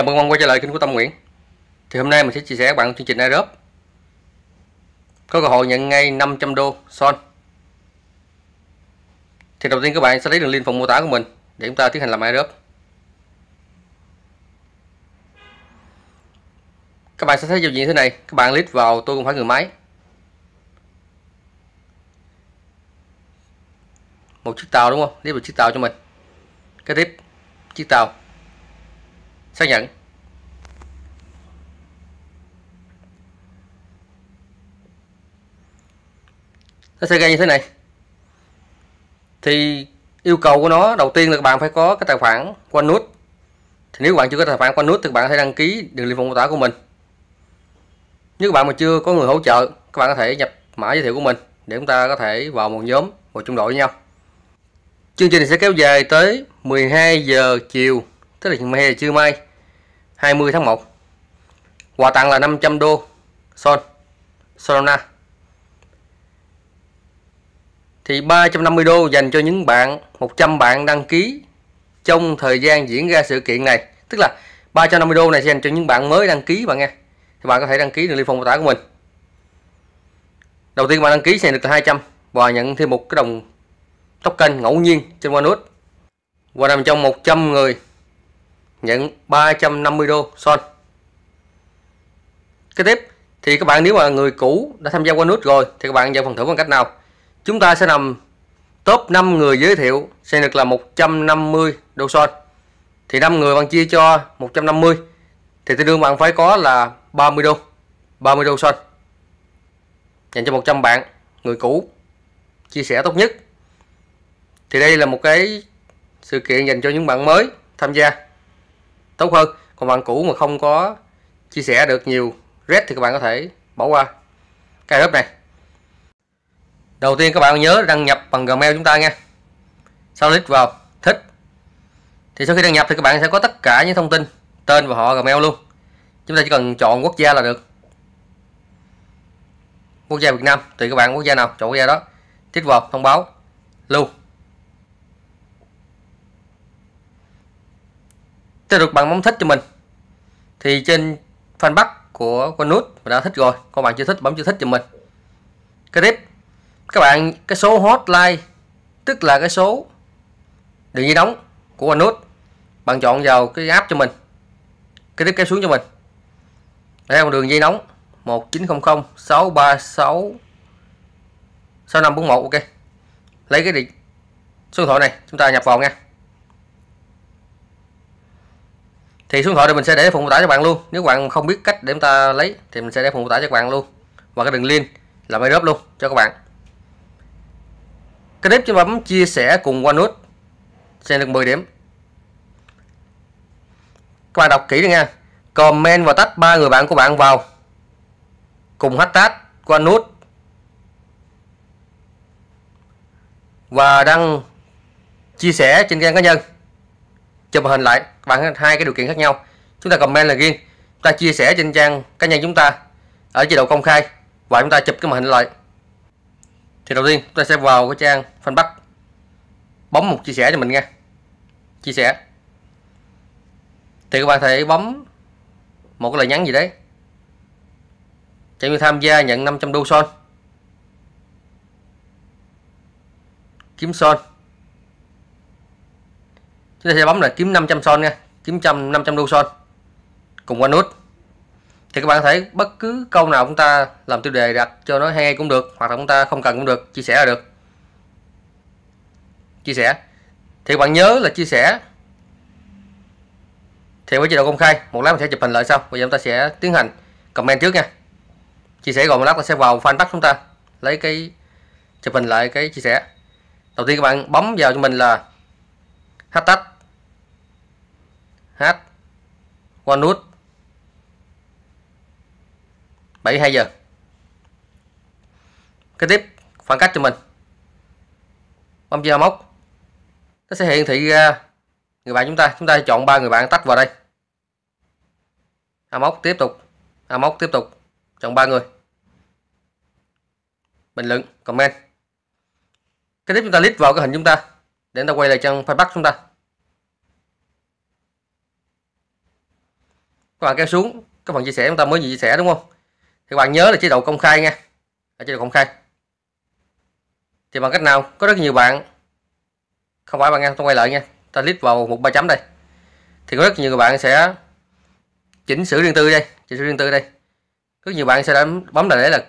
Chào mừng các bạn quay trở lại kênh của Tâm Nguyễn Thì hôm nay mình sẽ chia sẻ với bạn chương trình Aerob Có cơ hội nhận ngay 500 đô son Thì đầu tiên các bạn sẽ lấy đường link phần mô tả của mình Để chúng ta tiến hành làm Aerob Các bạn sẽ thấy giao diện thế này Các bạn click vào tôi không phải người máy Một chiếc tàu đúng không? Click vào chiếc tàu cho mình cái tiếp Chiếc tàu xác nhận nó sẽ ra như thế này thì yêu cầu của nó đầu tiên là các bạn phải có cái tài khoản OneNote thì nếu bạn chưa có tài khoản OneNote thì bạn có thể đăng ký đường liên phần mô tả của mình nếu các bạn mà chưa có người hỗ trợ các bạn có thể nhập mã giới thiệu của mình để chúng ta có thể vào một nhóm một trung đội với nhau chương trình sẽ kéo dài tới 12 giờ chiều tức là mai chưa mai 20 tháng 1 quà tặng là 500 đô son Solana thì 350 đô dành cho những bạn 100 bạn đăng ký trong thời gian diễn ra sự kiện này tức là 350 đô này dành cho những bạn mới đăng ký bạn nghe thì bạn có thể đăng ký đường liên phong mô tả của mình đầu tiên bạn đăng ký sẽ được là 200 và nhận thêm một cái đồng token ngẫu nhiên trên OneNote và nằm trong 100 người nhận 350 đô son cái tiếp thì các bạn nếu mà người cũ đã tham gia qua nút rồi thì các bạn vào phần thưởng bằng cách nào chúng ta sẽ nằm top 5 người giới thiệu sẽ được là 150 đô son thì 5 người bạn chia cho 150 thì tương đương bạn phải có là 30 đô 30 đô son dành cho 100 bạn người cũ chia sẻ tốt nhất thì đây là một cái sự kiện dành cho những bạn mới tham gia tốt hơn còn bạn cũ mà không có chia sẻ được nhiều red thì các bạn có thể bỏ qua cái lớp này đầu tiên các bạn nhớ đăng nhập bằng gmail chúng ta nha sau click vào thích thì sau khi đăng nhập thì các bạn sẽ có tất cả những thông tin tên và họ gmail luôn chúng ta chỉ cần chọn quốc gia là được quốc gia Việt Nam tùy các bạn quốc gia nào chọn quốc gia đó tích vào thông báo lưu tôi được bạn bóng thích cho mình thì trên fanpage của OneNote mình đã thích rồi các bạn chưa thích bấm chưa thích cho mình cái tiếp các bạn cái số hotline tức là cái số đường dây nóng của OneNote bạn chọn vào cái app cho mình cái tiếp kéo xuống cho mình đây là đường dây nóng 1900 636 6541 ok lấy cái điện số điện thoại này chúng ta nhập vào nha thì số điện thoại thì mình sẽ để phụ mô tả cho bạn luôn nếu bạn không biết cách để chúng ta lấy thì mình sẽ để phụ mô tả cho bạn luôn và cái đường link là máy drop luôn cho các bạn cái clip cho bấm chia sẻ cùng OneNote sẽ được 10 điểm các bạn đọc kỹ đi nha comment và tách ba người bạn của bạn vào cùng hashtag OneNote và đăng chia sẻ trên trang cá nhân chụp hình lại bằng hai cái điều kiện khác nhau chúng ta comment là riêng chúng ta chia sẻ trên trang cá nhân chúng ta ở chế độ công khai và chúng ta chụp cái màn hình lại thì đầu tiên chúng ta sẽ vào cái trang fanpage bấm một chia sẻ cho mình nha chia sẻ thì các bạn thể bấm một cái lời nhắn gì đấy chẳng như tham gia nhận 500 đô son kiếm son chúng ta sẽ bấm là kiếm 500 son nha kiếm trăm 500 đô son cùng qua nút thì các bạn thấy bất cứ câu nào chúng ta làm tiêu đề đặt cho nó hay cũng được hoặc là chúng ta không cần cũng được chia sẻ là được chia sẻ thì các bạn nhớ là chia sẻ thì với chế độ công khai một lát mình sẽ chụp hình lại sau bây giờ chúng ta sẽ tiến hành comment trước nha chia sẻ rồi một lát ta sẽ vào fanpage chúng ta lấy cái chụp hình lại cái chia sẻ đầu tiên các bạn bấm vào cho mình là hashtag one nút 72 giờ kế tiếp khoảng cách cho mình bấm dao móc nó sẽ hiển thị người bạn chúng ta chúng ta chọn ba người bạn tách vào đây a móc tiếp tục a móc tiếp tục chọn ba người bình luận comment Cái tiếp chúng ta click vào cái hình chúng ta để chúng ta quay lại trang facebook chúng ta các bạn kéo xuống các bạn chia sẻ chúng ta mới gì chia sẻ đúng không thì các bạn nhớ là chế độ công khai nha ở à, chế độ công khai thì bằng cách nào có rất nhiều bạn không phải bạn nghe tôi quay lại nha ta click vào một ba chấm đây thì có rất nhiều bạn sẽ chỉnh sửa riêng tư đây chỉnh sửa riêng tư đây rất nhiều bạn sẽ đã bấm là để là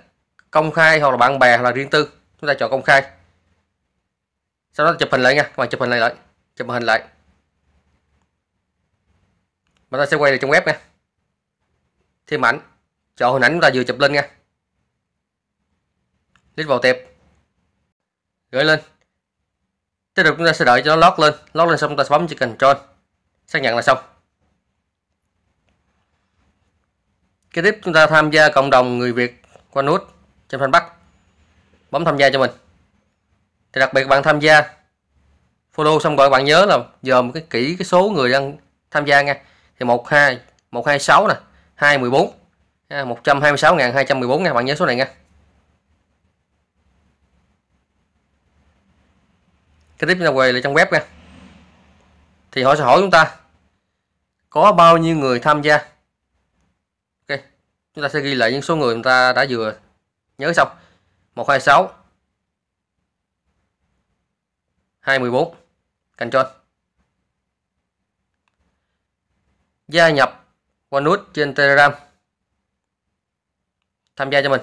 công khai hoặc là bạn bè hoặc là riêng tư chúng ta chọn công khai sau đó chụp hình lại nha các bạn chụp hình lại lại chụp hình lại mà ta sẽ quay lại trong web nha thêm ảnh chọn hình ảnh chúng ta vừa chụp lên nha click vào tệp gửi lên tiếp tục chúng ta sẽ đợi cho nó lót lên lót lên xong chúng ta sẽ bấm chữ control xác nhận là xong kế tiếp chúng ta tham gia cộng đồng người việt qua nút trên fanpage bấm tham gia cho mình thì đặc biệt bạn tham gia follow xong rồi bạn nhớ là dòm cái kỹ cái số người đang tham gia nha thì một hai một hai sáu nè 214 ha, 126.214 nha bạn nhớ số này nha cái tiếp theo quay là trong web nha thì họ sẽ hỏi chúng ta có bao nhiêu người tham gia ok chúng ta sẽ ghi lại những số người chúng ta đã vừa nhớ xong 126 214 Control gia nhập OneNote trên Telegram tham gia cho mình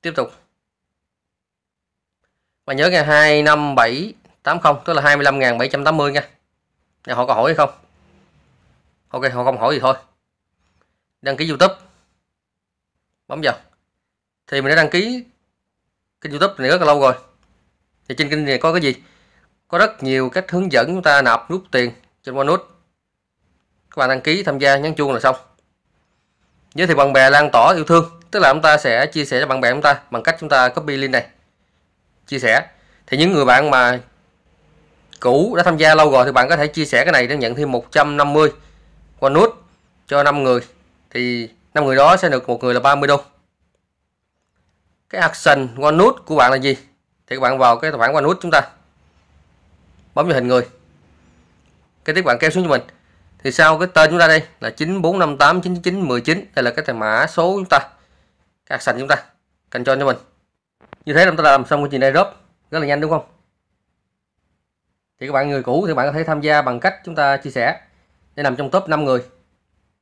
tiếp tục và nhớ ngày 25780 tức là 25.780 nha Nhà họ có hỏi hay không Ok họ không hỏi gì thôi đăng ký YouTube bấm vào thì mình đã đăng ký kênh youtube này rất là lâu rồi thì trên kênh này có cái gì có rất nhiều cách hướng dẫn chúng ta nạp rút tiền trên one các bạn đăng ký tham gia nhấn chuông là xong giới thiệu bạn bè lan tỏa yêu thương tức là chúng ta sẽ chia sẻ cho bạn bè chúng ta bằng cách chúng ta copy link này chia sẻ thì những người bạn mà cũ đã tham gia lâu rồi thì bạn có thể chia sẻ cái này để nhận thêm 150 qua nút cho 5 người thì 5 người đó sẽ được một người là 30 đô cái action one nút của bạn là gì thì các bạn vào cái tài khoản one nút chúng ta bấm vào hình người cái tiếp bạn kéo xuống cho mình thì sau cái tên chúng ta đây là 9458 99 19 đây là cái tài mã số chúng ta các sàn chúng ta cần cho mình như thế chúng ta làm xong cái chuyện này rớp rất là nhanh đúng không thì các bạn người cũ thì bạn có thể tham gia bằng cách chúng ta chia sẻ để nằm trong top 5 người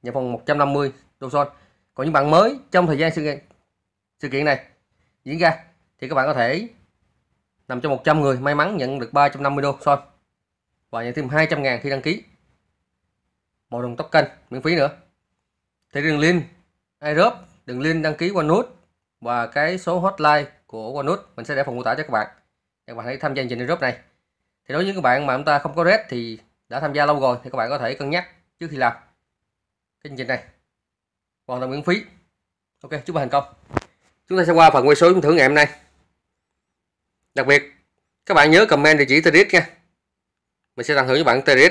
nhận phòng 150 đô son còn những bạn mới trong thời gian sự kiện sự kiện này diễn ra thì các bạn có thể nằm trong 100 người may mắn nhận được 350 đô soi và nhận thêm 200 ngàn khi đăng ký một đồng tóc kênh miễn phí nữa thì đường link iRob đường link đăng ký OneNote và cái số hotline của OneNote mình sẽ để phần mô tả cho các bạn để các bạn hãy tham gia chương trình iRob này thì đối với các bạn mà chúng ta không có red thì đã tham gia lâu rồi thì các bạn có thể cân nhắc trước khi làm cái chương trình này hoàn toàn miễn phí ok chúc bạn thành công chúng ta sẽ qua phần quay số chúng thử ngày hôm nay đặc biệt các bạn nhớ comment địa chỉ TRX nha mình sẽ tặng thưởng cho bạn TRX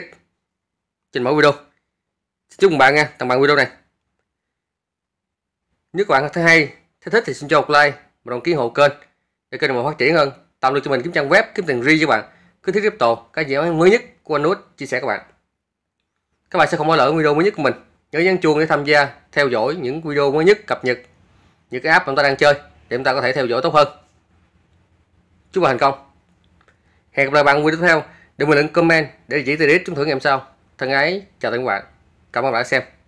trên mỗi video xin chúc mừng bạn nha tặng bạn video này nếu các bạn thấy hay thấy thích thì xin cho một like và đăng ký hộ kênh để kênh mình phát triển hơn tạo được cho mình kiếm trang web kiếm tiền riêng cho bạn cứ thiết crypto cái gì mới nhất của anh Út chia sẻ các bạn các bạn sẽ không bỏ lỡ video mới nhất của mình nhớ nhấn chuông để tham gia theo dõi những video mới nhất cập nhật như cái app chúng ta đang chơi để chúng ta có thể theo dõi tốt hơn chúc bạn thành công hẹn gặp lại bạn video tiếp theo đừng quên link comment để chỉ tiêu đích trúng thưởng ngày hôm sau thân ái chào tất cả các bạn cảm ơn bạn đã xem